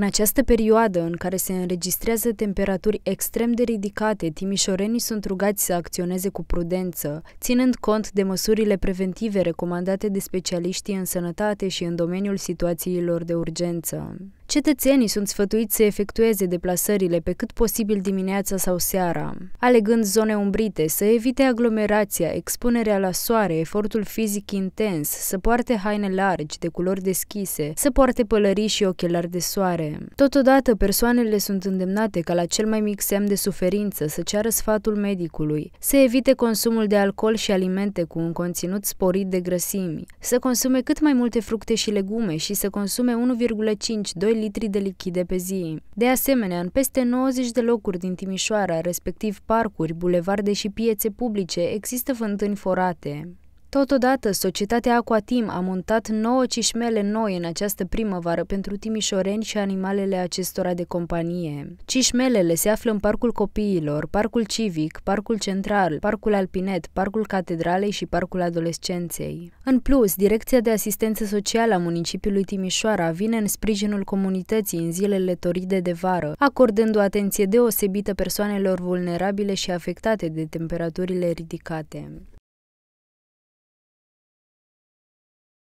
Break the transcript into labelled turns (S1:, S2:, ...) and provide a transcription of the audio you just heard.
S1: În această perioadă în care se înregistrează temperaturi extrem de ridicate, timișorenii sunt rugați să acționeze cu prudență, ținând cont de măsurile preventive recomandate de specialiștii în sănătate și în domeniul situațiilor de urgență. Cetățenii sunt sfătuiți să efectueze deplasările pe cât posibil dimineața sau seara, alegând zone umbrite, să evite aglomerația, expunerea la soare, efortul fizic intens, să poarte haine largi, de culori deschise, să poarte pălării și ochelari de soare. Totodată, persoanele sunt îndemnate ca la cel mai mic semn de suferință să ceară sfatul medicului, să evite consumul de alcool și alimente cu un conținut sporit de grăsimi, să consume cât mai multe fructe și legume și să consume 1,5-2 litri de lichide pe zi. De asemenea, în peste 90 de locuri din Timișoara, respectiv parcuri, bulevarde și piețe publice, există fântâni forate. Totodată, societatea Aquatim a montat nouă cișmele noi în această primăvară pentru timișoreni și animalele acestora de companie. Cișmelele se află în Parcul Copiilor, Parcul Civic, Parcul Central, Parcul Alpinet, Parcul Catedralei și Parcul Adolescenței. În plus, Direcția de Asistență Socială a municipiului Timișoara vine în sprijinul comunității în zilele toride de vară, acordând o atenție deosebită persoanelor vulnerabile și afectate de temperaturile ridicate.